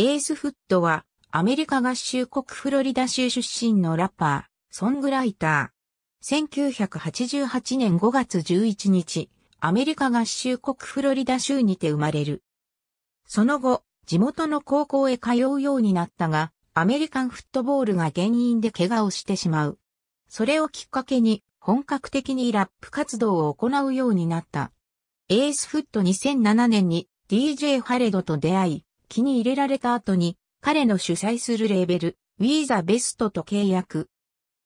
エースフットは、アメリカ合衆国フロリダ州出身のラッパー、ソングライター。1988年5月11日、アメリカ合衆国フロリダ州にて生まれる。その後、地元の高校へ通うようになったが、アメリカンフットボールが原因で怪我をしてしまう。それをきっかけに、本格的にラップ活動を行うようになった。エースフット2007年に DJ ハレドと出会い、気に入れられた後に、彼の主催するレーベル、We the Best と契約。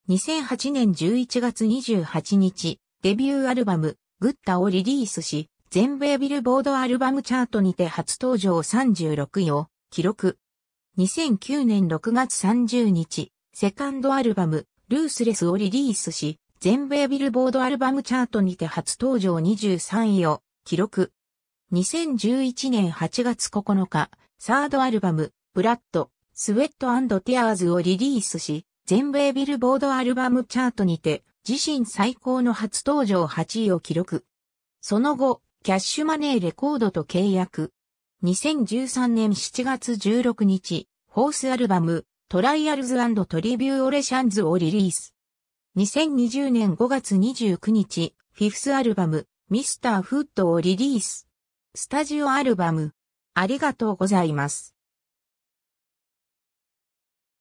2008年11月28日、デビューアルバム、グッタをリリースし、全米ビルボードアルバムチャートにて初登場36位を記録。2009年6月30日、セカンドアルバム、ルースレスをリリースし、全米ビルボードアルバムチャートにて初登場23位を記録。2011年8月9日、サードアルバム、ブラッド、スウェットティアーズをリリースし、全米ビルボードアルバムチャートにて、自身最高の初登場8位を記録。その後、キャッシュマネーレコードと契約。2013年7月16日、ホースアルバム、トライアルズトリビューオレシャンズをリリース。2020年5月29日、フィフスアルバム、ミスターフッドをリリース。スタジオアルバム、ありがとうございます。